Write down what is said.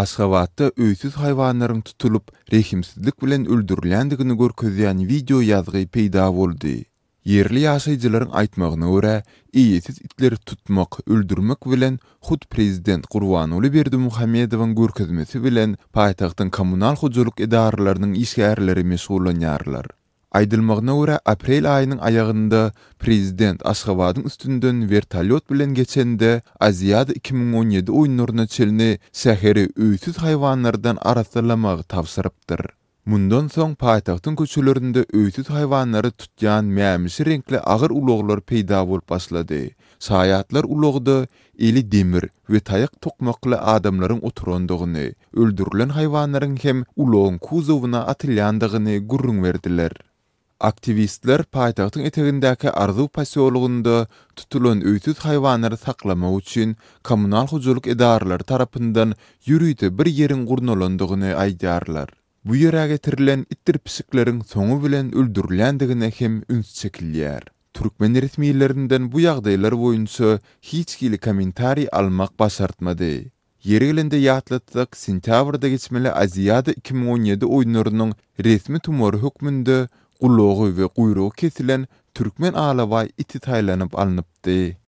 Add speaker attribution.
Speaker 1: Ashavatda öýsüz haýwanlaryň tutulyp rehimsizlik bilen öldürilendigini görkezýän video ýazgy peýda boldy. Yerli ýaşajylaryň aýtmagyna görä, iýetiz itleri tutmak, öldürmek bilen hut prezident Gurbanuly Berdi Berdimuhammedowyň görkezmesi bilen paýtagtyň kommunal hojulyk edaralarynyň işgärleri meşgullanýarlar. Aydylmagyna görä aprel aýynyň aýagynda prezident Aşgabadyň üstünden wertolyot bilen geçende Aziýat 2017 oýunlaryna çelini şäheri öýtüt haýwanlardan arasylamak tapşyrypdyr. Mundan soň paýtagtyň köçelerinde öýtüt haýwanlary tutýan mämisi renkli agyr uluglar peýda bolup başlady. Saýatlar eli demir we taýyk tokmakly adamlaryň oturandygyny, öldürilen haýwanlaryň hem ulugyň kuzowyna atylandygyny gurrun berdiler. Aktivistler paytaqtın etegindäki arzu pasiyolugunda tutulun öýsüz haýwanlary saklama üçin kommunal hujurluk edarlary tarapyndan ýürüýde bir ýerin gurnulandygyny aýdýarlar. Bu ýere getirilen itdir pisikleriň soňu bilen öldürilendigine hem üns çekilýär. Türkmen resmiýetlerinden bu ýagdaýlar boýunça hiç kimi kommentari almak başartmady. Yerelinde yatlatdyk sentabrda geçmeli Aziyada 2017 oýunlarynyň resmi tumary hukmunda Kulluğu ve kuyruğu kesilen Türkmen ağlavay iti taylanıp alınıpdy.